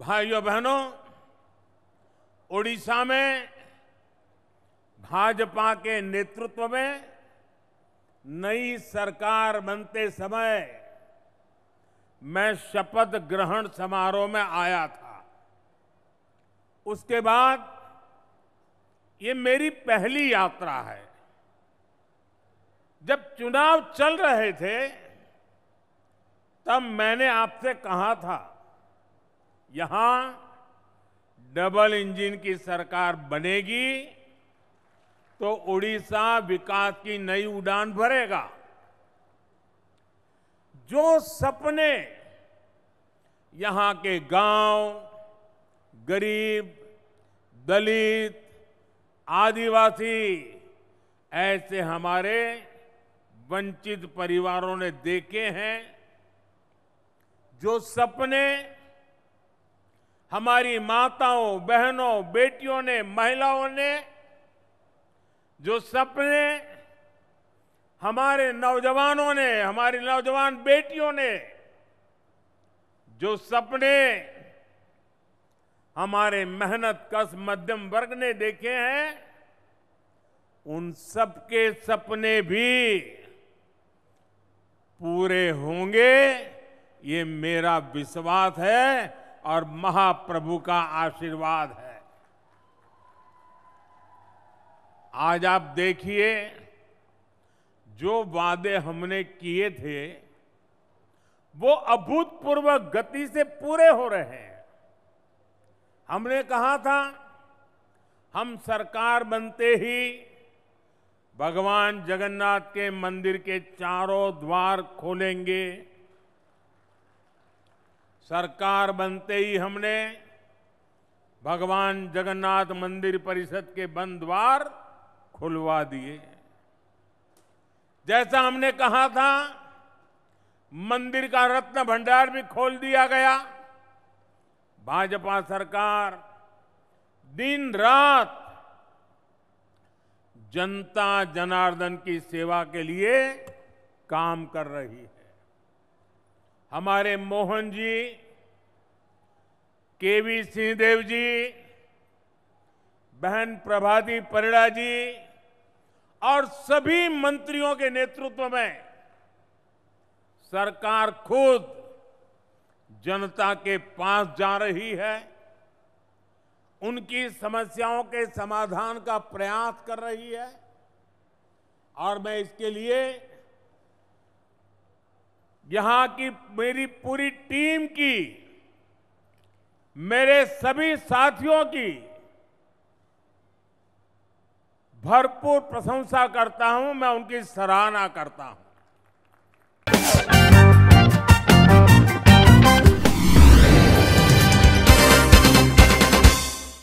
भाइयों बहनों ओडिशा में भाजपा के नेतृत्व में नई सरकार बनते समय मैं शपथ ग्रहण समारोह में आया था उसके बाद ये मेरी पहली यात्रा है जब चुनाव चल रहे थे तब मैंने आपसे कहा था यहां डबल इंजन की सरकार बनेगी तो उड़ीसा विकास की नई उड़ान भरेगा जो सपने यहां के गांव गरीब दलित आदिवासी ऐसे हमारे वंचित परिवारों ने देखे हैं जो सपने हमारी माताओं बहनों बेटियों ने महिलाओं ने जो सपने हमारे नौजवानों ने हमारी नौजवान बेटियों ने जो सपने हमारे मेहनत कस मध्यम वर्ग ने देखे हैं उन सबके सपने भी पूरे होंगे ये मेरा विश्वास है और महाप्रभु का आशीर्वाद है आज आप देखिए जो वादे हमने किए थे वो अभूतपूर्व गति से पूरे हो रहे हैं हमने कहा था हम सरकार बनते ही भगवान जगन्नाथ के मंदिर के चारों द्वार खोलेंगे सरकार बनते ही हमने भगवान जगन्नाथ मंदिर परिषद के बंद द्वार खुलवा दिए जैसा हमने कहा था मंदिर का रत्न भंडार भी खोल दिया गया भाजपा सरकार दिन रात जनता जनार्दन की सेवा के लिए काम कर रही है हमारे मोहन जी के वी सिंहदेव जी बहन प्रभाती परिड़ा जी और सभी मंत्रियों के नेतृत्व में सरकार खुद जनता के पास जा रही है उनकी समस्याओं के समाधान का प्रयास कर रही है और मैं इसके लिए यहां की मेरी पूरी टीम की मेरे सभी साथियों की भरपूर प्रशंसा करता हूं मैं उनकी सराहना करता हूं